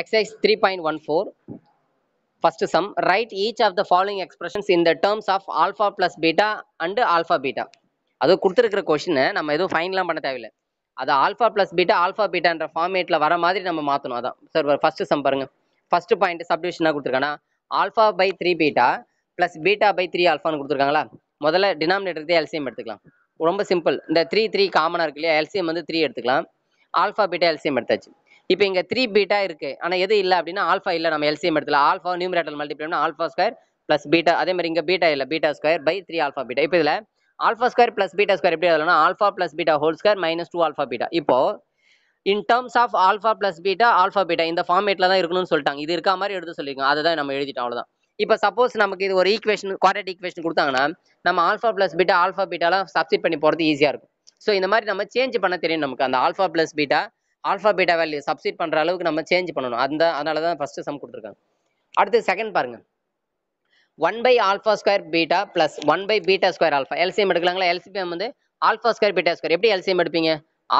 Exercise three point one four first sum write each of the following expressions in the terms of alpha plus beta and alpha beta அது கொடுத்துருக்கிற கொஷினை நம்ம எதுவும் ஃபைன்லாம் பண்ண தேவையில்லை அது ஆல்ஃபா பிளஸ் பீட்டா ஆல்ஃபா பீட்டான்ற ஃபார்மேட்டில் வர மாதிரி நம்ம மாற்றணும் அதான் சார் ஃபர்ஸ்ட் சம் பாருங்க ஃபர்ஸ்ட் பாயிண்ட் சப்டிவிஷனாக கொடுத்துருக்கானா alpha by three beta plus beta by three ஆல்ஃபான்னு கொடுத்துருக்காங்களா முதல்ல டினாமினேட்டருக்கு எல்சிஎம் எடுத்துக்கலாம் ரொம்ப சிம்பிள் இந்த த்ரீ த்ரீ காமனாக இருக்கு இல்லையா எல்சிஎம் வந்து த்ரீ எடுத்துக்கலாம் ஆல்ஃபா பீட்டா எல்சிஎம் எடுத்தாச்சு இப்போ இங்கே த்ரீ பீட்டா இருக்குது ஆனால் எது இல்லை அப்படின்னா ஆல்ஃபா இல்லை நம்ம எல்சிஎம் எடுத்துல ஆல்ஃபா நியூமரேட்டல் மல்டிபிளம்னா ஆல்ஃபா ஸ்கொயர் ப்ளஸ் பீட்டா அதே மாதிரி இங்கே பீட்டா இல்லை beta square by three alpha beta இப்போ இதில் alpha square plus beta square எப்படி எழுதலாம் alpha plus beta whole square minus two alpha beta இப்போ in terms of alpha plus beta alpha beta இந்த ஃபார்மேட்டில் தான் இருக்கணும்னு சொல்லிட்டாங்க இது இருக்கா மாதிரி எடுத்து சொல்லியிருக்கோம் அதை தான் நம்ம எழுதிட்டோம் அவ்வளோதான் இப்போ சப்போஸ் நமக்கு இது ஒரு ஈக்குவேஷன் குவாட்ரேட் ஈக்குவேஷன் கொடுத்தாங்கன்னா நம்ம ஆல்ஃபா ப்ளஸ் பீட்டா ஆல்ஃபா பீட்டாலாம் சப்ஸ்டிட் பண்ணி போகிறது ஈஸியாக இருக்கும் ஸோ இந்த மாதிரி நம்ம சேஞ்ச் பண்ண தெரியும் நமக்கு அந்த alpha plus beta alpha beta value substitute பண்ணுற அளவுக்கு நம்ம சேஞ்ச் பண்ணணும் அந்த அதனால தான் ஃபஸ்ட்டு சம் கொடுத்துருக்காங்க அடுத்து செகண்ட் பாருங்கள் one by alpha square beta plus one by beta square alpha LCM எடுக்கலாங்களா எல்சிபிஎம் வந்து ஆல்ஃபா ஸ்கொயர் பீட்டா ஸ்கொயர் எப்படி எல்சிஎம் எடுப்பீங்க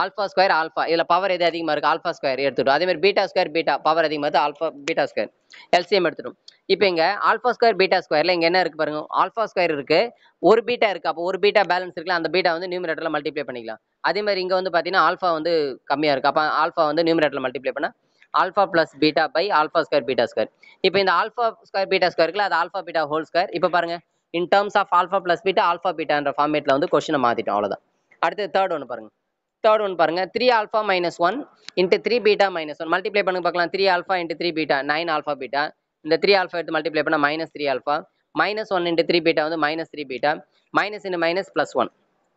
ஆல்ஃபா ஸ்கொயர் ஆல்ஃபா இதில் பவர் எது அதிகமாக இருக்குது ஆல்ஃபா ஸ்கொயர் எடுத்துட்டோம் அதே மாதிரி பீட்டா ஸ்கொயர் பீட்டா பவர் அதிகமாக இருக்குது ஆல்ஃபா பீட்டா ஸ்கொயர் எல்சிஎம் எடுத்துட்டோம் இப்போ இங்கே ஆல்ஃபா ஸ்கொயர் பீட்டா ஸ்கொயரில் இங்கே என்ன இருக்குது பாருங்க ஆல்ஃபா ஸ்கொயர் இருக்குது ஒரு பீட்டா இருக்குது அப்போ ஒரு பீட்டா பேலன்ஸ் இருக்குல்ல அந்த பீட்டா வந்து நியூமரேட்டரில் மல்டிப்ளை பண்ணிக்கலாம் அதே மாதிரி இங்கே வந்து பார்த்தீங்கன்னா ஆல்ஃபா வந்து கம்மியாக இருக்குது அப்போ ஆல்ஃபா வந்து நியூமரேட்டரில் மல்டிப்ளை பண்ணால் alpha plus beta by alpha square beta square இப்போ இந்த ஆல்ஃபா ஸ்கொயர் பீட்டா இருக்குல்ல அது ஆல்ஃபா பீட்டா ஹோல் ஸ்கொயர் இப்போ பாருங்க in terms of alpha plus beta alpha பீட்டான்ற ஃபார்மேட்டில் வந்து கொஸ்டினை மாற்றிட்டோம் அவ்வளோதான் அடுத்து தேர்ட் ஒன்று பாருங்கள் தேர்ட் ஒன் பாருங்க three alpha minus one into three beta minus one multiply பண்ணி பார்க்கலாம் three alpha into three beta nine alpha beta இந்த த்ரீ ஆல்ஃபா எடுத்து மல்டிப்ளை பண்ணால் minus three alpha minus one into three beta வந்து minus three beta minus into minus plus one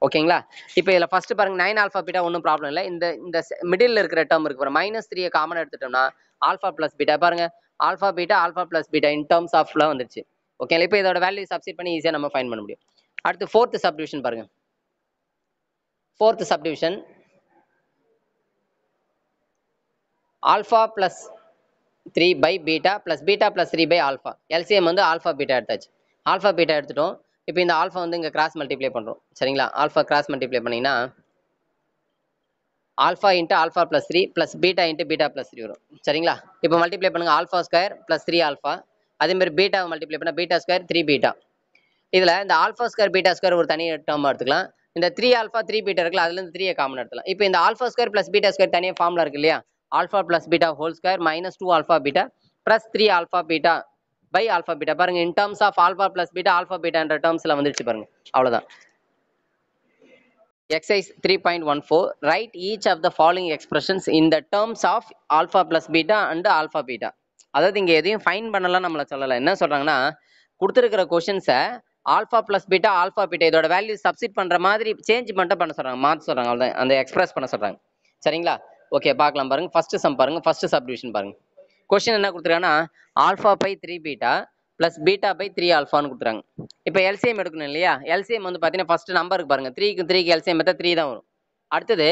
ஓகேங்களா இப்போ இதில் first பாருங்கள் நைன் ஆல்ஃபா பீட்டா ஒன்றும் problem இல்லை இந்த இந்த மிடில் இருக்கிற டேர்ம் இருக்கு பாருங்க மைனஸ் த்ரீயை காமன் எடுத்துட்டோம்னா ஆல்ஃபா ப்ளஸ் பீட்டா பாருங்க alpha beta alpha plus beta in terms ஆஃப்ல வந்துருச்சு ஓகேங்களா இப்போ இதோட வேல்யூ சப்சிட் பண்ணி ஈஸியாக நம்ம ஃபைன் பண்ண முடியும் அடுத்து ஃபோர்த்து சப்டிவிஷன் பாருங்க fourth subdivision alpha plus three by beta plus beta plus three by alpha LCM வந்து ஆல்ஃபா பீட்டா எடுத்தாச்சு ஆல்ஃபா பீட்டா எடுத்துட்டோம் இப்போ இந்த ஆல்ஃபா வந்து இங்கே கிராஸ் மல்டிப்ளை பண்ணுறோம் சரிங்களா ஆல்ஃபா கிராஸ் மல்டிப்ளை பண்ணிங்கன்னா alpha into alpha plus three plus beta into beta plus three வரும் சரிங்களா இப்போ மல்டிப்ளை பண்ணுங்கள் alpha square plus three alpha அதேமாதிரி பீட்டாவை மல்டிப்ளை பண்ணால் பீட்டா ஸ்கொயர் த்ரீ பீட்டா இதில் இந்த ஆல்ஃபா ஸ்கொயர் பீட்டா ஸ்கொயர் ஒரு தனி டேர்மாக எடுத்துக்கலாம் இந்த த்ரீ ஆல்ஃபா த்ரீ பீட்டா இருக்குல்ல அதுலேருந்து த்ரீயை காமன் எடுத்துக்கலாம் இப்போ இந்த alpha square plus beta square தனியாக ஃபார்முலா இருக்கு இல்லையா alpha plus beta whole square minus two alpha beta plus three alpha beta by alpha beta பாருங்க in terms of alpha plus beta alpha பீட்டான டர்ம்ஸ்ல வந்துருச்சு பாருங்க அவ்வளோதான் exercise three point one four write each of the following expressions இந்த terms of alpha plus beta and alpha beta அதாவது இங்கே எதையும் ஃபைன் பண்ணலாம் நம்மளை சொல்லலை என்ன சொல்கிறாங்கன்னா கொடுத்துருக்கிற கொஷின்ஸை alpha plus beta alpha beta இதோட வேல்யூ சப்சிட் பண்ணுற மாதிரி சேஞ்ச் மட்டும் பண்ண சொல்றாங்க மாத்த சொல்றாங்க அவ்வளோதான் அந்த எக்ஸ்பிரஸ் பண்ண சொல்கிறாங்க சரிங்களா ஓகே பார்க்கலாம் பாருங்கள் ஃபஸ்ட்டு சம் பாருங்க ஃபஸ்ட்டு சப்டிவிஷன் பாருங்க கொஸ்டின் என்ன கொடுத்துருக்காங்கன்னா alpha by three beta plus beta by three ஆல்ஃபான்னு கொடுத்துறாங்க இப்போ எல்சிஎம் எடுக்கணும் இல்லையா எல்சிஎம் வந்து பார்த்தீங்கன்னா ஃபர்ஸ்ட் நம்பருக்கு பாருங்கள் த்ரீக்கு த்ரீக்கு எல்சிஎம் எடுத்தால் த்ரீ தான் வரும் அடுத்தது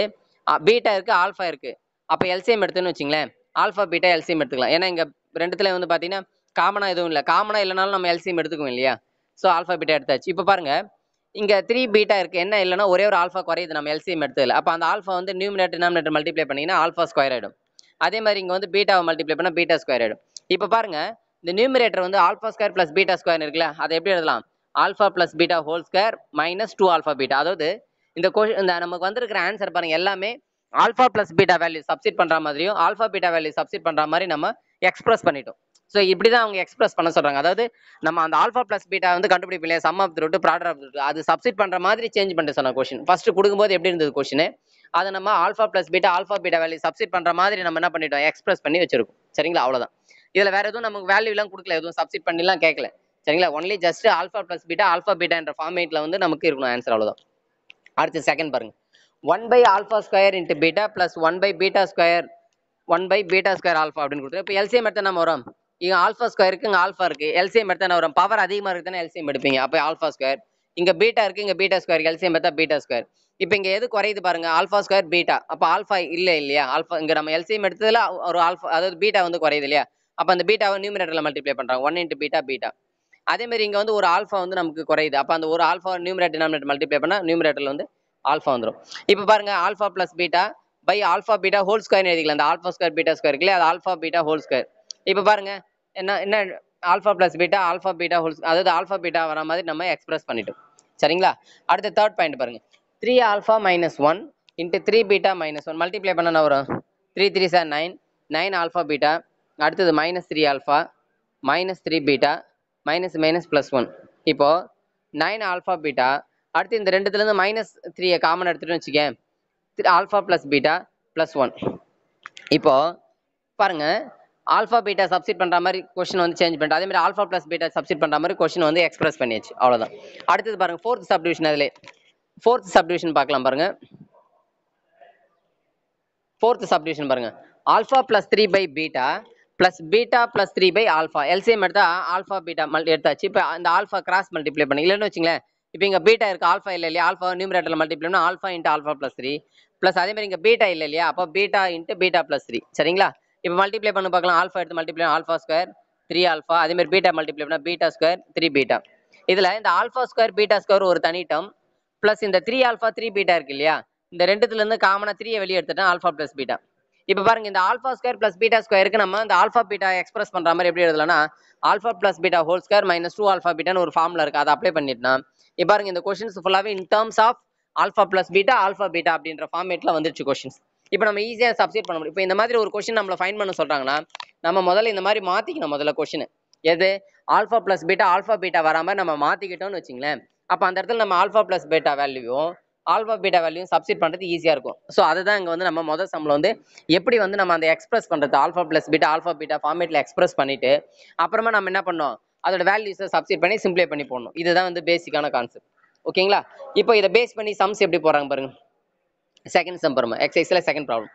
பீட்டா இருக்குது ஆல்ஃபா இருக்குது அப்போ எல்சிஎம் எடுத்துன்னு வச்சிங்களேன் ஆல்ஃபா பீட்டா எல்சிஎம் எடுத்துக்கலாம் ஏன்னா இங்கே ரெண்டுத்துல வந்து பார்த்தீங்கன்னா காமனாக எதுவும் இல்லை காமனாக இல்லைனாலும் நம்ம எல்சிஎம் எடுத்துக்குவோம் இல்லையா ஸோ ஆல்ஃபா பீட்டா எடுத்தாச்சு இப்போ பாருங்கள் இங்கே த்ரீ பீட்டா இருக்குது என்ன இல்லைனா ஒரே ஒரு ஆல்ஃபா குறையுது நம்ம எல்சிஎம் எடுத்ததுல அப்போ அந்த ஆல்ஃபா வந்து நியூமினேட்டர் டினாமினேட்டர் மல்டிப்ளை பண்ணீங்கன்னா ஆல்ஃபா ஸ்கொயர் ஆயிடும் அதே மாதிரி இங்கே வந்து பீட்டாவை மல்டிப்ளை பண்ணால் பீட்டா ஸ்கொயர் ஆயிடும் இப்போ பாருங்கள் இந்த நியூமினேட்டர் வந்து alpha square plus beta square இருக்குல்ல அதை எப்படி எழுதலாம் alpha plus beta whole square minus two alpha beta அதாவது இந்த கொஷ் இந்த நமக்கு வந்திருக்கிற ஆன்சர் பாருங்கள் எல்லாமே alpha plus beta value substitute பண்ணுற மாதிரியும் ஆல்ஃபா பீட்டா வேல்யூ சப்சிட் பண்ணுற மாதிரி நம்ம எக்ஸ்பிரஸ் பண்ணிட்டோம் ஸோ இப்படி தான் அவங்க எக்ஸ்பிரஸ் பண்ண சொல்கிறாங்க அதாவது நம்ம அந்த ஆல்ஃபா ப்ளஸ் பீட்டா வந்து கண்டுபிடிப்பு இல்லையா sum of root product of root அது சப்சிட் பண்ணுற மாதிரி சேஞ்ச் பண்ணிட்டு சொன்ன கொஷின் ஃபஸ்ட்டு கொடுக்கும்போது எப்படி இருந்தது கொஷின் அதை நம்ம alpha plus beta alpha beta value substitute பண்ணுற மாதிரி நம்ம என்ன பண்ணிட்டோம் எக்ஸ்பிரஸ் பண்ணி வச்சிருக்கோம் சரிங்களா அவ்வளோதான் இதில் வேறு எதுவும் நமக்கு வேல்யூலாம் கொடுக்கல எதுவும் சப்சிட் பண்ணிலாம் கேட்கல சரிங்களா only just alpha plus beta alpha பீட்டான்ற ஃபார்மேட்டில் வந்து நமக்கு இருக்கணும் ஆன்சர் அவ்வளோதான் அடுத்து செகண்ட் பாருங்க one by alpha square into beta plus one by beta square one by beta square alpha அப்படின்னு கொடுத்துருக்கோம் இப்போ எல்சிஎம் எடுத்து நம்ம வரோம் இங்கே ஆல்ஃபா ஸ்கொயர் இருக்கு இங்கே ஆல்ஃபா இருக்கு எல்சிஎம் எடுத்தானே வரும் பவர் அதிகமாக இருக்குதுன்னா எல்சிஎம் எடுப்பீங்க அப்போ ஆல்ஃபா ஸ்கொயர் இங்கே பீட்டா இருக்கு இங்கே பீட்டா ஸ்கொயர் எல்சிஎம் எடுத்தா பீட்டா ஸ்கொயர் இப்போ இங்கே எது குறையுது பாருங்க ஆல்ஃபா ஸ்கொயர் பீட்டா அப்போ ஆல்ஃபா இல்லை இல்லையா ஆல்ஃபா இங்கே நம்ம எல்சிஎம் எடுத்ததுல ஒரு ஆல்ஃபா அதாவது பீட்டா வந்து குறையுது இல்லையா அப்போ அந்த பீட்டாவை நியூமினேட்டரில் மல்டிப்ளை பண்ணுறாங்க ஒன் இன்ட்டு பீட்டா பீட்டா அதே மாதிரி இங்கே வந்து ஒரு ஆல்ஃபா வந்து நமக்கு குறையுது அப்போ அந்த ஒரு ஆல்ஃபா நியூமிரேட் டினாமினேட் மல்டிப்ளை பண்ணால் நியூமிரேட்டரில் வந்து ஆல்ஃபா வந்துடும் இப்போ பாருங்க alpha plus beta by alpha beta whole square எழுதிக்கலாம் அந்த ஆல்ஃபா ஸ்கொயர் பீட்டா ஸ்கொயர் இல்லையா அது ஆல்ஃபா பீட்டா ஹோல் ஸ்கொயர் இப்போ பாருங்க என்ன என்ன alpha plus beta alpha beta whole அதாவது ஆல்ஃபா பீட்டா வர மாதிரி நம்ம எக்ஸ்பிரஸ் பண்ணிட்டோம் சரிங்களா அடுத்த தேர்ட் பாயிண்ட் பாருங்க three alpha minus one into three beta minus one multiply பண்ண வரும் three three sir nine nine alpha beta அடுத்தது minus three alpha minus three beta minus minus plus one இப்போது நைன் ஆல்ஃபா பீட்டா அடுத்து இந்த ரெண்டுத்துலேருந்து minus த்ரீயை common எடுத்துகிட்டு வச்சுக்கேன் alpha plus beta plus one இப்போது பாருங்கள் ஆல்ஃபா பீட்டா சப்சிட் பண்ணுற மாதிரி கொஸ்டின் வந்து சேஞ்ச் பண்ணி அதே மாதிரி ஆல்ஃபா ப்ளஸ் பீட்டா சப்சிட் பண்ணுற மாதிரி கொஸ்டின் வந்து எக்ஸ்பிரஸ் பண்ணியாச்சு அவ்வளோதான் அடுத்தது பாருங்கள் ஃபோர்த் டிவிஷன் அதில் ஃபோர்த் டிவிஷன் பார்க்கலாம் பாருங்கள் ஃபோர்த் சப்டிவிஷன் பாருங்கள் alpha plus three by beta plus beta plus three by alpha LCM எடுத்தா ஆல்ஃபா பீட்டா மல்டி எடுத்தாச்சு இப்போ அந்த ஆல்ஃபா கிராஸ் மல்டிப்ளை பண்ணி இல்லைன்னு வச்சுங்களேன் இப்போ இங்கே பீட்டா இருக்குது ஆல்ஃபா இல்லை இல்லையா ஆல்ஃபா நியூமரேட்டரில் multiply alpha into alpha plus three plus அதே மாதிரி இங்கே பீட்டா இல்லை இல்லையா அப்போ beta into beta plus three சரிங்களா இப்போ மல்டிப்ளை பண்ண பார்க்கலாம் ஆல்ஃபா எடுத்து multiply alpha square three alpha அதே மாதிரி பீட்டா மல்டிப்ளை பண்ணால் பீட்டா ஸ்கொயர் த்ரீ பீட்டா இதில் இந்த ஆல்ஃபா ஸ்கொயர் பீட்டா ஸ்கொயர் ஒரு தனி டம் ப்ளஸ் இந்த த்ரீ ஆல்ஃபா த்ரீ பீட்டா இருக்கு இல்லையா இந்த ரெண்டுத்துலேருந்து காமனாக த்ரீயை வெளியே எடுத்துட்டேன் ஆல்ஃபா ப்ளஸ் பீட்டா இப்போ பாருங்க இந்த ஆல்ஃபா ஸ்கொயர் ப்ளஸ் பீட்டா ஸ்கொயருக்கு நம்ம இந்த ஆல்ஃபா பீட்டா எக்ஸ்பிரஸ் பண்ணுற மாதிரி எப்படி எழுதலன்னா alpha plus beta whole square minus two alpha பீட்டான்னு ஒரு ஃபார்ம்ல இருக்குது அதை அப்ளை பண்ணிட்டுனா இப்போ பாருங்க இந்த கொஷின்ஸ் ஃபுல்லாகவே in terms of alpha plus beta alpha beta அப்படின்ற ஃபார்மேட்டில் வந்துருச்சு கொஷின்ஸ் இப்போ நம்ம ஈஸியாக சப்ஸ்கிரைப் பண்ண முடியும் இப்போ இந்த மாதிரி ஒரு கொஷின் நம்மளை ஃபைன் பண்ண சொல்கிறாங்கன்னா நம்ம முதல்ல இந்த மாதிரி மாற்றிக்கணும் முதல்ல கொஷின் எது alpha plus beta alpha beta வராமல் நம்ம மாற்றிக்கிட்டோம்னு வச்சிங்களேன் அப்போ அந்த இடத்துல நம்ம ஆல்ஃபா ப்ளஸ் பீட்டா வேல்யூவும் ஆல்ஃபா பீட்டா வேல்யூ சப்ஸ்கிரைப் பண்ணுறது ஈஸியாக இருக்கும் ஸோ அதுதான் இங்கே வந்து நம்ம முதல் சம்பளம் வந்து எப்படி வந்து நம்ம அந்த எக்ஸ்பிரஸ் பண்ணுறது alpha plus beta alpha beta ஃபார்மேட்டில் எக்ஸ்பிரஸ் பண்ணிவிட்டு அப்புறமா நம்ம என்ன பண்ணோம் அதோட வேல்யூஸை சப்ஸ்கிரைப் பண்ணி சிம்பிளை பண்ணி போடணும் இதுதான் வந்து பேசிக்கான கான்செப்ட் ஓகேங்களா இப்போ இதை பேஸ் பண்ணி சம்ஸ் எப்படி போகிறாங்க பாருங்கள் second sum problem second problem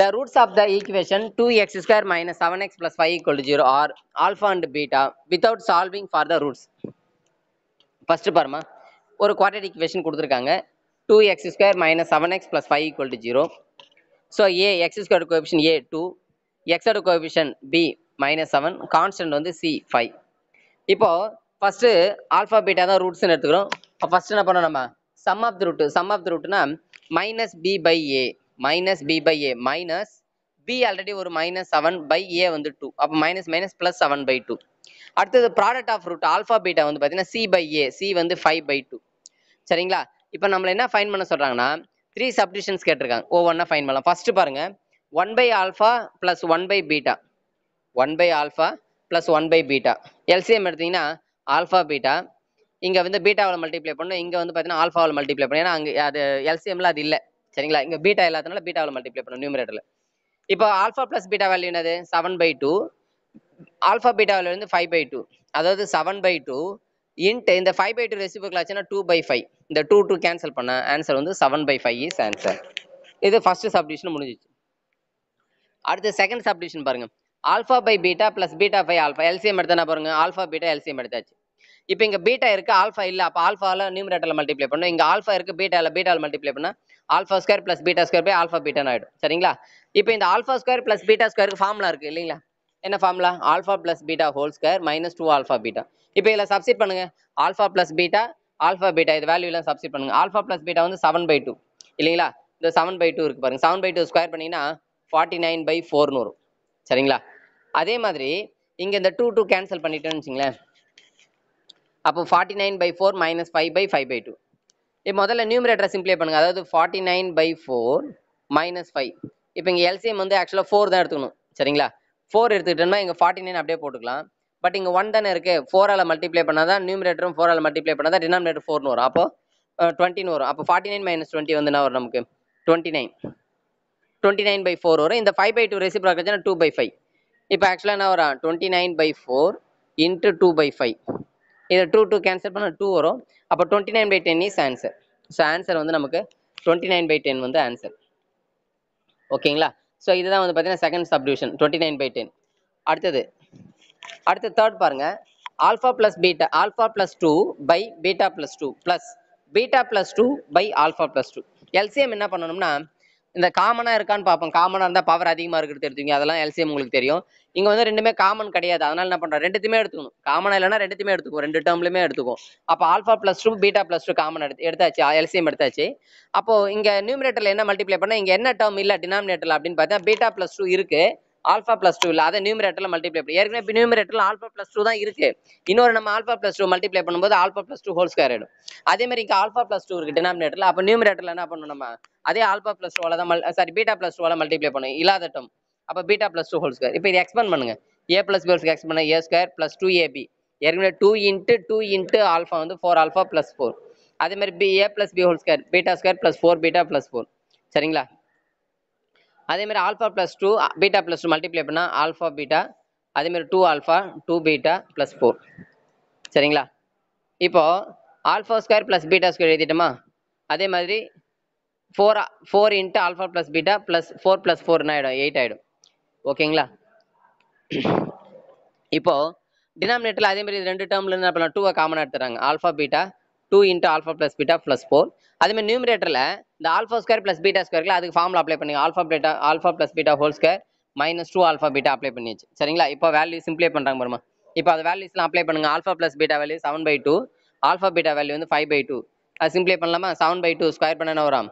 the roots of the of two equation 2x square minus 7x plus 5 equal to zero are alpha and beta without solving for the roots first பாருமா ஒரு quadratic equation கொடுத்துருக்காங்க two x square minus seven x plus five equal to zero so a x square coefficient a two எக்ஸோட coefficient b minus seven constant வந்து c five இப்போது first alpha beta தான் ரூட்ஸ்ன்னு எடுத்துக்கிறோம் first என்ன பண்ணோம் நம்ம sum of the root sum of the ரூட்னா minus b by a minus b by a minus b already ஒரு மைனஸ் செவன் பை ஏ வந்து டூ அப்போ minus minus plus seven by two அடுத்தது product of root alpha beta வந்து பார்த்தீங்கன்னா c by a c வந்து five by two சரிங்களா இப்போ நம்மளை என்ன ஃபைன் பண்ண சொல்கிறாங்கன்னா த்ரீ சப்டிஷன்ஸ் கேட்டிருக்காங்க ஒவ்வொன்றா ஃபைன் பண்ணலாம் ஃபஸ்ட்டு பாருங்கள் one by alpha plus one by beta one by alpha plus one by beta LCM எடுத்திங்கன்னா ஆல்ஃபா பீட்டா இங்கே வந்து பீட்டாவில் மல்டிப்ளை பண்ணணும் இங்கே வந்து பார்த்தீங்கன்னா ஆல்ஃபாவில் மல்டிப்ளை பண்ணும் ஏன்னா அங்கே அது எல்சிஎம்ல அது இல்லை சரிங்களா இங்கே பீட்டா இல்லாதனால பீட்டாவில் மல்டிப்ளை பண்ணும் நியூமரேட்டரில் இப்போ ஆல்ஃபா ப்ளஸ் பீட்டா வேல்யூ என்னது seven by two alpha beta value five by two அதாவது செவன் பை டூ இன்ட் இந்த ஃபைவ் பை டூ ரெசிபிக்கல் ஆச்சுன்னா டூ பை ஃபைவ் இந்த டூ டூ கேன்சல் பண்ண ஆன்சர் வந்து seven by five is answer இது first subdivision முடிஞ்சிச்சு அடுத்து second subdivision பாருங்க alpha by beta plus beta by alpha LCM எடுத்தனா பாருங்க ஆல்ஃபா பீட்டா எல்சிஎம் எடுத்தாச்சு இப்போ இங்கே பீட்டா இருக்குது ஆல்ஃபா இல்லை அப்போ ஆல்ஃபாவில் நியூமரேட்டரில் மல்டிப்ளை பண்ணும் இங்கே ஆல்ஃபா இருக்குது பீட்டாவில் பீட்டாவில் மல்டிப்ளை பண்ணால் alpha square plus beta square போய் ஆல்ஃபா பீட்டான்னு ஆகிடும் சரிங்களா இப்போ இந்த ஆல்ஃபா ஸ்கொயர் ப்ளஸ் பீட்டா ஸ்கொயருக்கு ஃபார்முலா இருக்கு இல்லைங்களா என்ன formula alpha plus beta whole square minus two alpha beta இப்போ இதில் சப்சிட் பண்ணுங்க alpha plus beta alpha beta இது வேல்யூலாம் சப்சிட் பண்ணுங்க ஆல்ஃபா ப்ளஸ் பீட்டா வந்து செவன் பை டூ இல்லைங்களா இந்த செவன் பை டூ இருக்குது பாருங்க செவன் பை டூ ஸ்கொயர் பண்ணிங்கன்னா ஃபார்ட்டி நைன் பை ஃபோர்னு வரும் சரிங்களா அதே மாதிரி இங்கே இந்த டூ டூ கேன்சல் பண்ணிட்டோன்னு வச்சுங்களேன் அப்போ forty nine by four minus five by five by two இப்போ முதல்ல நியூமரேட்டரை சிம்ப்ளை பண்ணுங்கள் அதாவது forty nine by four minus five இப்போ இங்கே எல்சிஎம் வந்து ஆக்சுவலாக ஃபோர் தான் எடுத்துக்கணும் சரிங்களா ஃபோர் எடுத்துக்கிட்டோம்னா இங்கே ஃபார்ட்டி நைன் அப்படியே போட்டுக்கலாம் பட் இங்கே ஒன் தானே இருக்குது ஃபோரால் மல்டிப்ளை பண்ணால் தான் நியூமரேட்டரும் ஃபோரால் மல்டிப்ளை பண்ணால் தான் டினாமினேட்டர் ஃபோர்னு வரும் அப்போ டுவெண்ட்டின்னு வரும் அப்போ ஃபார்ட்டி நைன் மைனஸ் டுவெண்ட்டி வந்து என்ன வரும் நமக்கு twenty nine twenty nine by four வரும் இந்த ஃபைவ் பை டூ ரெசிப்ட் வச்சுன்னா டூ பை ஃபைவ் இப்போ ஆக்சுவலாக என்ன வரும் twenty nine by four into two by five இதை டூ டூ கேன்சல் பண்ணால் டூ வரும் அப்போ twenty nine by ten is answer so answer வந்து நமக்கு டுவெண்ட்டி நைன் பை டென் வந்து ஆன்சர் ஓகேங்களா ஸோ இதுதான் வந்து பார்த்தீங்கன்னா second subdivision twenty nine by ten அடுத்தது அடுத்த தேர்ட் பாருங்கள் alpha plus beta alpha plus two by beta plus two plus beta plus two by alpha plus two LCM என்ன பண்ணணும்னா இந்த காமனாக இருக்கான்னு பார்ப்போம் காமனாக இருந்தால் பவர் அதிகமாக இருக்கிறது எடுத்துக்கோங்க அதெல்லாம் எல்சிஎம் உங்களுக்கு தெரியும் இங்கே வந்து ரெண்டுமே காமன் கிடையாது அதனால என்ன பண்ணுறோம் ரெண்டுத்தையுமே எடுத்துக்கணும் காமனாக இல்லைனா ரெண்டுத்தையுமே எடுத்துக்கும் ரெண்டு டேர்ம்லயுமே எடுத்துக்கும் அப்போ alpha plus two beta plus two common எடுத்து எடுத்தாச்சு எல்சிஎம் எடுத்தாச்சு அப்போ இங்கே நியூமினேட்டர்ல என்ன மல்டிப்ளை பண்ணால் இங்கே என்ன டேர்ம் இல்லை டினாமினேட்டர்ல அப்படின்னு பார்த்தா பீட்டா ப்ளஸ் டூ இருக்குது ஆல்ஃபா பிளஸ் டூ இல்லை அதை நியூமரேட்டரில் மல்டிப்ளை பண்ணி ஏற்கனவே இப்போ நியூமரேட்டரில் ஆல்ஃபா பிளஸ் டூ தான் இருக்கு இன்னொரு நம்ம ஆல்ஃபா பிளஸ் டூ மல்டிப்ளை பண்ணும்போது alpha plus two whole square ஆயிடும் அதே மாதிரி இங்கே ஆல்ஃபா பிளஸ் டூ இருக்கு டினாமினேட்டரில் அப்போ நியூமரேட்டரில் என்ன பண்ணணும் நம்ம அதே ஆல்பா பிளஸ் டூவால தான் மல் சாரி பீட்டா பிளஸ் டூவில் மல்டிப்ளை பண்ணும் இல்லாதட்டும் அப்போ beta plus two whole square இப்போ இது எக்ஸ்பெண்ட் பண்ணுங்க a plus b whole expand a square plus two ab ஏற்கனவே two into two into alpha வந்து ஃபோர் ஆல்ஃபா பிளஸ் ஃபோர் அதே மாதிரி b a plus b whole square beta square plus four beta plus four சரிங்களா மாதிரி alpha plus two beta plus two multiply பண்ணால் alpha beta மாதிரி two alpha two beta plus four சரிங்களா இப்போது alpha square plus beta square எழுதிட்டோமா அதே மாதிரி four four into alpha plus beta plus four plus ஃபோர்னா ஆகிடும் எயிட் ஆகிடும் ஓகேங்களா இப்போது டினாமினேட்டரில் அதேமாதிரி ரெண்டு டேர்ம்லேருந்து என்ன பண்ணலாம் டூவை காமனாக எடுத்துறாங்க alpha beta two into alpha plus beta plus four அதுமாதிரி நியூமிரேட்டரில் இந்த ஆல்ஃபா ஸ்கொயர் ப்ளஸ் பீட்டா ஸ்கொயர்ல அதுக்கு ஃபார்முலா அப்ளை பண்ணுங்க alpha beta alpha plus beta whole square minus two alpha beta apply பண்ணியாச்சு சரிங்களா இப்போ வேல்யூ சிம்ப்ளை பண்ணுறாங்க பாருமா இப்போ அது வேல்யூஸ்லாம் அப்ளை பண்ணுங்க alpha plus beta value seven by two alpha beta value வந்து ஃபைவ் பை டூ அது சிம்ப்ளை பண்ணலாமா செவன் பை டூ ஸ்கொயர் பண்ணனா வரும்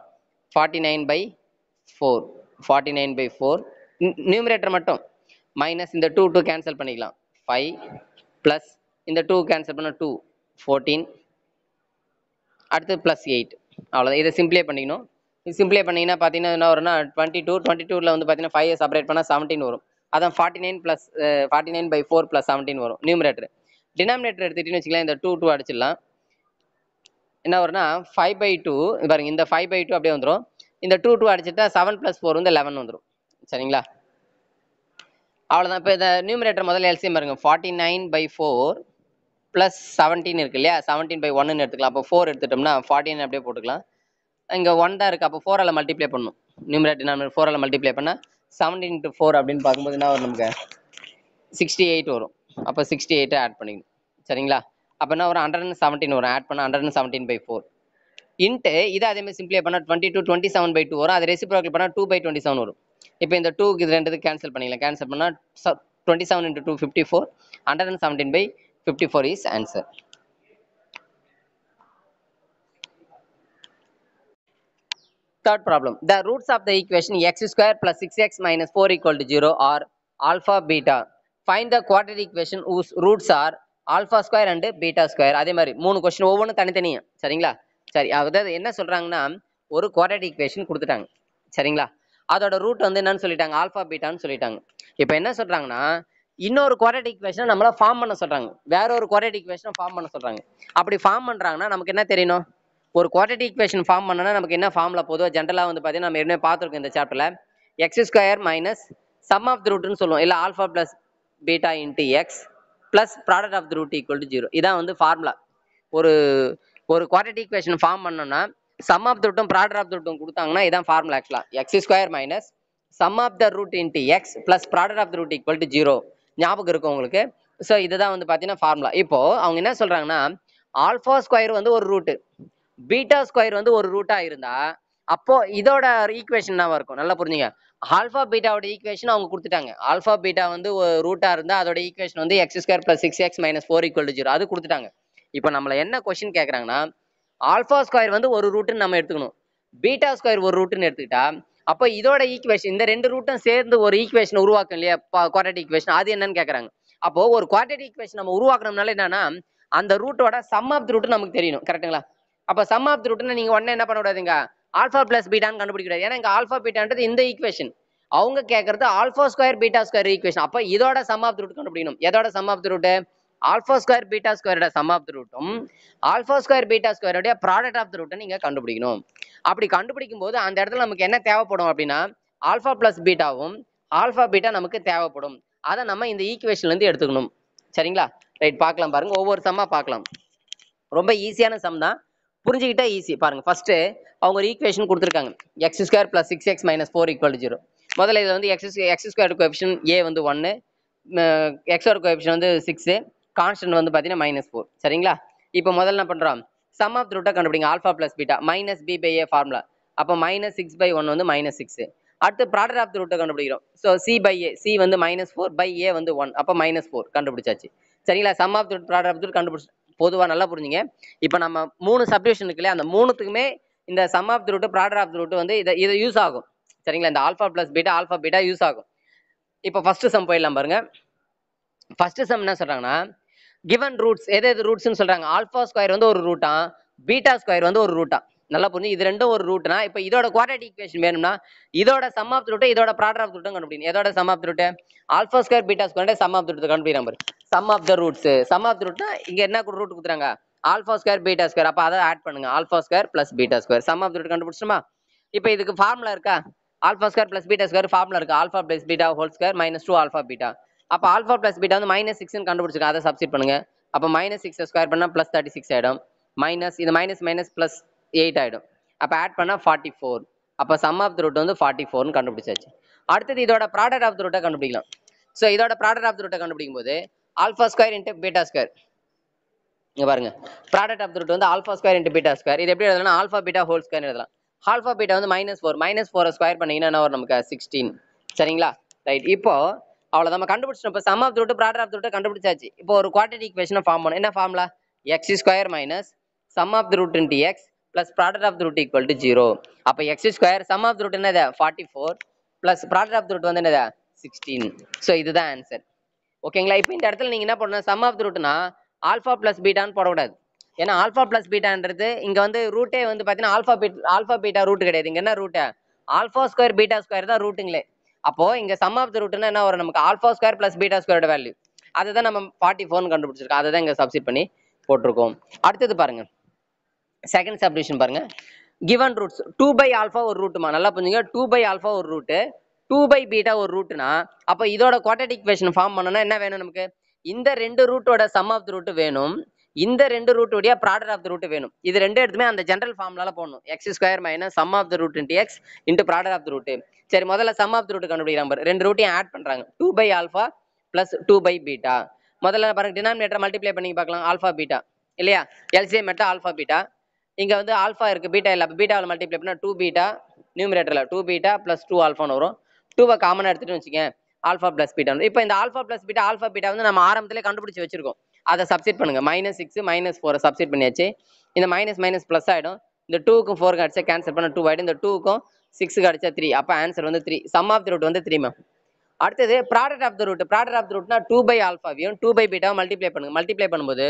forty nine by four forty nine by four numerator மட்டும் மைனஸ் இந்த டூ டூ கேன்சல் பண்ணிக்கலாம் five plus இந்த two cancel பண்ண டூ ஃபோர்டீன் அடுத்து ப்ளஸ் எயிட் அவ்வளோதான் இதை சிம்பிளே பண்ணிக்கணும் இது சிம்பிளே பண்ணிங்கன்னா பார்த்தீங்கன்னா என்ன வரும்னா டுவெண்ட்டி டூ டுவெண்ட்டி டூவில் வந்து பார்த்தீங்கன்னா ஃபைவ் இயர்ஸ் பண்ணால் செவன்டீன் வரும் அதான் forty nine plus forty nine by four plus seventeen வரும் நியூமரேட்டர் டினாமினேட்டர் எடுத்துகிட்டீங்கன்னு வச்சுக்கலாம் இந்த டூ டூ அடிச்சிடலாம் என்ன வரும்னா ஃபைவ் பை டூ பாருங்க இந்த ஃபைவ் பை டூ அப்படியே வந்துடும் இந்த டூ டூ அடிச்சுட்டா செவன் ப்ளஸ் ஃபோர் வந்து லெவன் வந்துடும் சரிங்களா அவ்வளோதான் இப்போ இந்த நியூமரேட்டர் முதல்ல எல்சிஎம் பாருங்க forty nine by four plus seventeen இருக்கு இல்லையா செவன்டீன் பை ஒன்னு எடுத்துக்கலாம் அப்போ ஃபோர் எடுத்துட்டோம்னா ஃபார்ட்டின் அப்படியே போட்டுக்கலாம் இங்கே ஒன் தான் இருக்கு அப்போ ஃபோரால் மல்டிப்ளை பண்ணும் நியூமரேட் நான் ஃபோரால் மல்டிப்ளை பண்ணால் செவன்டீன் இன்ட்டு ஃபோர் அப்படின்னு பார்க்கும்போது என்ன வரும் நமக்கு சிக்ஸ்டி எயிட் வரும் அப்போ சிக்ஸ்டி எயிட்டை ஆட் பண்ணிக்கணும் சரிங்களா அப்போ என்ன வரும் ஹண்ட்ரட் அண்ட் செவன்டீன் வரும் ஆட் பண்ண hundred and seventeen by four into இதை அதேமாதிரி சிம்பிளே பண்ணால் twenty two twenty seven by two வரும் அது ரெசிப்ரோக்கல் பண்ணால் டூ பை டுவெண்ட்டி செவன் வரும் இப்போ இந்த டூக்கு இது ரெண்டுக்கு கேன்சல் பண்ணிக்கலாம் கேன்சல் பண்ணால் twenty seven into two fifty four hundred and seventeen by 54 is answer. Third problem. The roots of the equation x square plus 6x minus 4 equal to 0 are alpha beta. Find the quadratic equation whose roots are alpha square and beta square. அதே மாதிரி மூணு question ஒவ்வொன்றும் தனித்தனியும் சரிங்களா சரி அதாவது என்ன சொல்கிறாங்கன்னா ஒரு குவாட்ரேட்டிக் ஈக்குவேஷன் கொடுத்துட்டாங்க சரிங்களா அதோட ரூட் வந்து என்னன்னு சொல்லிட்டாங்க ஆல்ஃபா பீட்டான்னு சொல்லிட்டாங்க இப்போ என்ன சொல்கிறாங்கன்னா இன்னொரு குவாரட்டிக் வேஷனை நம்மளை ஃபார்ம் பண்ண சொல்கிறாங்க வேற ஒரு குவாரட்டிக் வேஷனை ஃபார்ம் பண்ண சொல்கிறாங்க அப்படி ஃபார்ம் பண்ணுறாங்கன்னா நமக்கு என்ன தெரியணும் ஒரு குவாரட்டிக் வேஷன் ஃபார்ம் பண்ணனா நமக்கு என்ன ஃபார்ம்ல பொதுவாக ஜென்ரலாக வந்து பார்த்தீங்கன்னா நம்ம ஏற்கனவே பார்த்துருக்கோம் இந்த சாப்டரில் x square minus sum of the ரூட்னு சொல்லுவோம் இல்லை alpha plus beta into x plus product of the root equal to zero இதான் வந்து ஃபார்முலா ஒரு ஒரு குவாரட்டிக் ஈக்குவேஷன் ஃபார்ம் பண்ணோம்னா சம் ஆஃப் ரூட்டும் ப்ராடக்ட் ஆஃப் ரூட்டும் கொடுத்தாங்கன்னா இதான் ஃபார்முலா ஆக்சுவலாக x square minus sum of the root into x plus product of the root equal to zero ஞாபகம் இருக்கும் உங்களுக்கு ஸோ இதுதான் வந்து பார்த்தீங்கன்னா ஃபார்முலா இப்போது அவங்க என்ன சொல்கிறாங்கன்னா ஆல்ஃபா ஸ்கொயர் வந்து ஒரு ரூட்டு பீட்டா ஸ்கொயர் வந்து ஒரு ரூட்டாக இருந்தால் அப்போ இதோட ஈக்குவேஷன் என்னவா இருக்கும் நல்லா புரிஞ்சுங்க ஆல்ஃபா பீட்டாவோட ஈக்குவேஷன் அவங்க கொடுத்துட்டாங்க ஆல்ஃபா பீட்டா வந்து ரூட்டா இருந்தா அதோட ஈக்குவேஷன் வந்து x square plus six x minus four equal to zero அது கொடுத்துட்டாங்க இப்போ நம்மள என்ன கொஸ்டின் கேட்கறாங்கன்னா ஆல்ஃபா ஸ்கொயர் வந்து ஒரு ரூட்டுன்னு நம்ம எடுத்துக்கணும் பீட்டா ஸ்கொயர் ஒரு ரூட்டுன்னு எடுத்துக்கிட்டா அப்போ இதோட ஈக்குவேஷன் இந்த ரெண்டு ரூட்டும் சேர்ந்து ஒரு ஈக்குவேஷன் உருவாக்கும் இல்லையா குவாட்ரேட் ஈக்குவேஷன் அது என்னன்னு கேட்குறாங்க அப்போ ஒரு குவாட்ரேட் ஈக்குவேஷன் நம்ம உருவாக்கணும்னால என்னன்னா அந்த ரூட்டோட சம் ஆஃப் தி ரூட் நமக்கு தெரியணும் கரெக்ட்டுங்களா அப்போ சம் ஆஃப் தி ரூட்னு நீங்கள் உடனே என்ன பண்ணக்கூடாதுங்க ஆல்ஃபா பிளஸ் பீட்டான்னு கண்டுபிடிக்கூடாது ஏன்னா இங்க ஆல்ஃபா பீட்டான்றது இந்த ஈக்குவேஷன் அவங்க கேக்குறது alpha square beta square equation அப்போ இதோட சம் ஆஃப் தி ரூட் கண்டுபிடிக்கணும் எதோட sum of the root alpha square beta ஸ்கொயரோட சம் ஆஃப் த ரூட்டும் ஆல்ஃபா ஸ்கொயர் பீட்டா ஸ்கொயரோடைய ப்ராடக்ட் ஆஃப் த ரூட்டை நீங்கள் கண்டுபிடிக்கணும் அப்படி கண்டுபிடிக்கும் போது அந்த இடத்துல நமக்கு என்ன தேவைப்படும் அப்படின்னா ஆல்ஃபா பிளஸ் பீட்டாவும் ஆல்ஃபா பீட்டா நமக்கு தேவைப்படும் அதை நம்ம இந்த ஈக்குவேஷன்லேருந்து எடுத்துக்கணும் சரிங்களா ரைட் பார்க்கலாம் பாருங்க ஒவ்வொரு சம்மாக பார்க்கலாம் ரொம்ப ஈஸியான சம் தான் புரிஞ்சுக்கிட்டா ஈஸி பாருங்க ஃபர்ஸ்ட் அவங்க ஒரு ஈக்குவேஷன் கொடுத்துருக்காங்க x square plus six x minus four equal zero முதல்ல இதில் வந்து x x square coefficient a வந்து ஒன்று ஒரு கோஎஃபிஷன் வந்து சிக்ஸு கான்ஸ்டன்ட் வந்து பார்த்தீங்கன்னா மைனஸ் ஃபோர் சரிங்களா இப்போ முதல்ல என்ன பண்ணுறோம் சம் ஆஃப் ரூட்டை கண்டுபிடிங்க alpha plus beta minus b by a formula அப்போ மைனஸ் சிக்ஸ் பை ஒன் வந்து மைனஸ் சிக்ஸு அடுத்து ப்ராடக்ட் ஆஃப் ரூட்டை கண்டுபிடிக்கிறோம் so c by a c வந்து மைனஸ் ஃபோர் பை ஏ வந்து ஒன் அப்போ மைனஸ் ஃபோர் கண்டுபிடிச்சாச்சு சரிங்களா sum of the root product of the root கண்டுபிடிச்சு பொதுவாக நல்லா புரிஞ்சுங்க இப்போ நம்ம மூணு சப்டிவிஷன் இருக்குல்ல அந்த மூணுத்துக்குமே இந்த sum of the root product of root வந்து இதை இது யூஸ் ஆகும் சரிங்களா இந்த alpha plus beta alpha beta use ஆகும் இப்போ ஃபஸ்ட்டு சம் போயிடலாம் பாருங்கள் ஃபஸ்ட்டு சம் என்ன சொல்கிறாங்கன்னா கிவன் ரூட்ஸ் எது எது ரூட்ஸ்னு சொல்றாங்க ஆல்ஃபா ஸ்கொயர் வந்து ஒரு ரூட்டா பீட்டா ஸ்கொயர் வந்து ஒரு ரூட்டா நல்லா புரிஞ்சு இது ரெண்டும் ஒரு ரூட்னா இப்போ இதோட குவாட்டிக் ஈக்குவேஷன் வேணும்னா இதோட சம் ஆஃப் ரூட்டை இதோட ப்ராடக்ட் ஆஃப் ரூட்டும் கண்டுபிடிக்கணும் எதோட sum of root alpha square beta square sum of root கண்டுபிடி number sum of the roots sum of ரூட்னா இங்க என்ன ரூட் கொடுத்துறாங்க ஆல்ஃபா ஸ்கொயர் பீட்டா ஸ்கொயர் அப்போ அதை ஆட் பண்ணுங்க alpha square plus beta square sum of root கண்டுபிடிச்சுமா இப்போ இதுக்கு ஃபார்முலா இருக்கா alpha square plus beta square formula இருக்கு alpha plus beta whole square minus two alpha beta அப்போ ஆல்ஃபா பிளஸ் பீட்டா வந்து மைனஸ் சிக்ஸ்னு கண்டுபிடிச்சிருக்கோம் அதை சப்ஸ்டிட் பண்ணுங்க அப்போ மைனஸ் சிக்ஸ் ஸ்கொயர் பண்ணால் ப்ளஸ் தேர்ட்டி சிக்ஸ் ஆகிடும் மைனஸ் இது மைனஸ் மைனஸ் ப்ளஸ் எயிட் ஆகிடும் அப்போ ஆட் பண்ணால் ஃபார்ட்டி ஃபோர் அப்போ சம் ஆஃப் த ரூட் வந்து ஃபார்ட்டி ஃபோர்னு கண்டுபிடிச்சாச்சு அடுத்தது இதோட ப்ராடக்ட் ஆஃப் த ரூட்டை கண்டுபிடிக்கலாம் ஸோ இதோட ப்ராடக்ட் ஆஃப் த ரூட்டை கண்டுபிடிக்கும் போது alpha square into beta square இங்கே பாருங்க ப்ராடக்ட் ஆஃப் த ரூட் வந்து alpha square into beta square இது எப்படி எழுதலாம் ஆல்ஃபா பீட்டா ஹோல் ஸ்கொயர் எழுதலாம் ஆல்ஃபா பீட்டா வந்து மைனஸ் ஃபோர் மைனஸ் ஃபோரை ஸ்கொயர் பண்ணிங்கன்னா என்ன வரும் நமக்கு சிக்ஸ்டீன் சரிங்களா ரைட் இப்போ அவ்வளோ நம்ம கண்டுபிடிச்சோம் இப்போ sum of root product of கண்டுபிடிச்சாச்சு இப்போ ஒரு குவாட்டிக் ஈக்குவேஷனை ஃபார்ம் பண்ணும் என்ன formula x square minus sum of the root into x plus product of root equal to zero அப்போ x square sum of root இதை forty four plus product of root வந்து என்னது சிக்ஸ்டீன் ஸோ இதுதான் answer ஓகேங்களா இப்போ இந்த இடத்துல நீங்கள் என்ன பண்ணணும் சம் ஆஃப் ரூட்னா ஆல்ஃபா பிளஸ் பீட்டான்னு போடக்கூடாது ஏன்னா ஆல்ஃபா பிளஸ் பீட்டான்றது இங்கே வந்து ரூட்டே வந்து பார்த்தீங்கன்னா ஆல்ஃபா பீட் ஆல்ஃபா பீட்டா ரூட் கிடையாது இங்கே என்ன root alpha square beta square தான் ரூட்டுங்களே அப்போ இங்க சம் ஆஃப் த ரூட்னா என்ன வரும் நமக்கு ஆல்ஃபா ஸ்கொயர் பிளஸ் பீட்டா ஸ்கொயரோட வேல்யூ அதை தான் நம்ம ஃபார்ட்டி ஃபோர்னு கண்டுபிடிச்சிருக்கோம் அதை தான் இங்கே சப்சிட் பண்ணி போட்டிருக்கோம் அடுத்தது பாருங்க செகண்ட் சப்டிஷன் பாருங்க given roots two by alpha ஒரு ரூட்டுமா நல்லா புரிஞ்சுங்க டூ பை ஆல்ஃபா ஒரு ரூட்டு டூ பை பீட்டா ஒரு ரூட்னா அப்போ இதோட குவாட்டடிக் ஃபார்ம் பண்ணணும்னா என்ன வேணும் நமக்கு இந்த ரெண்டு ரூட்டோட சம் ஆஃப் த ரூட்டு வேணும் இந்த ரெண்டு ரூட்டுடைய ப்ராடக்ட் ஆஃப் த ரூட் வேணும் இது ரெண்டு இடத்துமே அந்த ஜென்ரல் ஃபார்ம்லால போடணும் x square minus sum of the root into x into product of the root சரி முதல்ல சம் ஆஃப் ரூட் கண்டுபிடிக்கிறாங்க பாரு ரெண்டு ரூட்டையும் ஆட் பண்ணுறாங்க two by alpha plus two by beta முதல்ல பாருங்க டினாமினேட்டர் மல்டிப்ளை பண்ணி பார்க்கலாம் ஆல்ஃபா பீட்டா இல்லையா எல்சிஎம் எடுத்தால் ஆல்ஃபா பீட்டா இங்கே வந்து ஆல்ஃபா இருக்குது பீட்டா இல்லை பீட்டாவில் மல்டிப்ளை பண்ணா டூ பீட்டா நியூமிரேட்டரில் டூ பீட்டா பிளஸ் டூ ஆல்ஃபான்னு வரும் டூவை காமனாக எடுத்துகிட்டு வச்சுக்கங்க ஆல்ஃபா ப்ளஸ் பீட்டா இப்போ இந்த alpha plus beta alpha beta வந்து நம்ம ஆரம்பத்திலே கண்டுபிடிச்சி வச்சிருக்கோம் அதை சப்ஸ்டிட் பண்ணுங்கள் மைனஸ் சிக்ஸ் மைனஸ் ஃபோரை சப்ஸ்டிட் பண்ணியாச்சு இந்த மைனஸ் மைனஸ் பிளஸ் ஆகிடும் இந்த டூக்கும் ஃபோருக்கும் அடிச்சா கேன்சல் பண்ண டூ ஆகிடும் இந்த டூக்கும் சிக்ஸுக்கு அடிச்சா த்ரீ அப்போ ஆன்சர் வந்து three sum of the root வந்து த்ரீ மேம் அடுத்தது product of the root product of the ரூட்னா டூ பை ஆல்ஃபாவையும் டூ பை பீட்டாவும் மல்டிப்ளை பண்ணுங்க மல்டிப்ளை பண்ணும்போது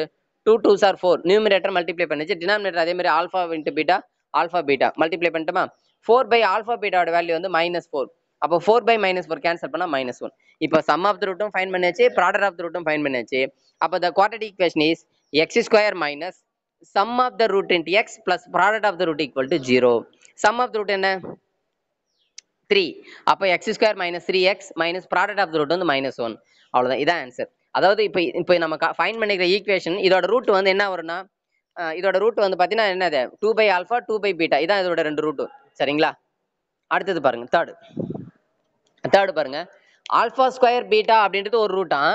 two two sir four numerator multiply பண்ணிச்சு டினாமினேட்டர் அதே மாதிரி alpha into beta alpha beta multiply பண்ணிட்டோமா ஃபோர் பை ஆல்ஃபா பீட்டாவோட வேல்யூ வந்து மைனஸ் ஃபோர் அப்போ four by minus four cancel பண்ணால் மைனஸ் ஒன் இப்போ சம் ஆஃப் த ரூட்டும் ஃபைன் பண்ணியாச்சு ப்ராடக்ட் ஆஃப் த ரூட்டும் ஃபைன் பண்ணியாச்சு அப்போ the quadratic equation is x square minus sum of the root into x plus product of the root equal to zero sum of the root என்ன three அப்போ x square minus three x minus product of the root வந்து minus one அவ்வளோதான் இதான் answer அதாவது இப்போ இப்போ நம்ம fine பண்ணிக்கிற ஈக்குவேஷன் இதோட ரூட் வந்து என்ன வரும்னா இதோட ரூட் வந்து பார்த்தீங்கன்னா என்னது two by alpha two by beta இதான் இதோட ரெண்டு ரூட்டு சரிங்களா அடுத்தது பாருங்க தேர்டு தேர்டு பாருங்க ஆல்ஃபா ஸ்கொயர் பீட்டா அப்படின்றது ஒரு ரூட்டான்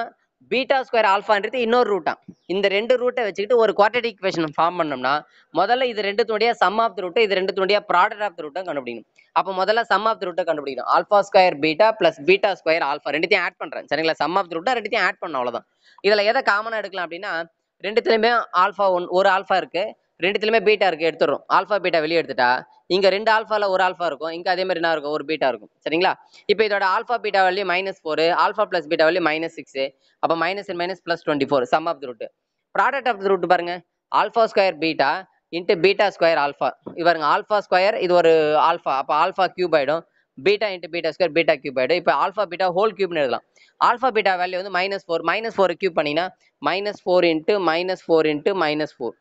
பீட்டா ஸ்கொயர் ஆல்ஃபான்றது இன்னொரு ரூட்டா இந்த ரெண்டு ரூட்டை வச்சுக்கிட்டு ஒரு குவாட்டிக் ஈக்குவேஷன் ஃபார்ம் பண்ணோம்னா முதல்ல இது ரெண்டுத்தினுடைய சம் ஆஃப் த ரூட்டை இது ரெண்டுத்தினுடைய ப்ராடக்ட் ஆஃப் த ரூட்டை கண்டுபிடிக்கணும் அப்போ முதல்ல சம் ஆஃப் த ரூட்டை கண்டுபிடிக்கணும் alpha square beta plus beta square alpha ரெண்டுத்தையும் ஆட் பண்ணுறேன் சரிங்களா சம் ஆஃப் த ரூட்டை ரெண்டுத்தையும் ஆட் பண்ண அவ்வளோதான் இதில் எதை காமனாக எடுக்கலாம் அப்படின்னா ரெண்டுத்துலையுமே ஆல்ஃபா ஒன் ஒரு ஆல்ஃபா இருக்குது ரெண்டுத்துலையுமே பீட்டா இருக்குது எடுத்துடுறோம் ஆல்ஃபா பீட்டா வெளியே எடுத்துட்டா இங்கே ரெண்டு ஆல்ஃபாவில் ஒரு ஆல்ஃபா இருக்கும் இங்கே அதே மாதிரி என்ன இருக்கும் ஒரு பீட்டா இருக்கும் சரிங்களா இப்போ இதோட alpha beta value minus four alpha plus beta value minus six அப்போ minus and minus plus twenty four sum of the root product of the root பாருங்க alpha square beta into beta square alpha இவருங்க alpha square இது ஒரு alpha அப்போ alpha cube ஆயிடும் beta into beta square beta cube ஆயிடும் இப்போ alpha beta whole கியூப்னு எழுதலாம் ஆல்ஃபா பீட்டா வேல்யூ வந்து minus four minus four cube பண்ணினா minus four into minus four into minus four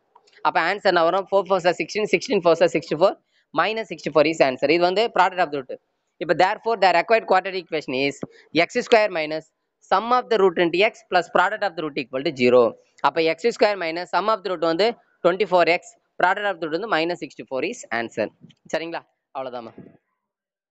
அப்போ ஆன்சர் என்ன வரும் ஃபோர் ஃபோர் சார் சிக்ஸ்டீன் சிக்ஸ்டீன் ஃபோர் சார் sixty four minus sixty four is answer இது வந்து ப்ராடக்ட் ஆஃப் ரூட் இப்போ therefore the required quadratic equation is x square minus sum of the root into x plus product of the root equal to zero அப்போ x square minus sum of the root வந்து twenty four x product of the root வந்து minus sixty four is answer சரிங்களா அவ்வளோதாம்மா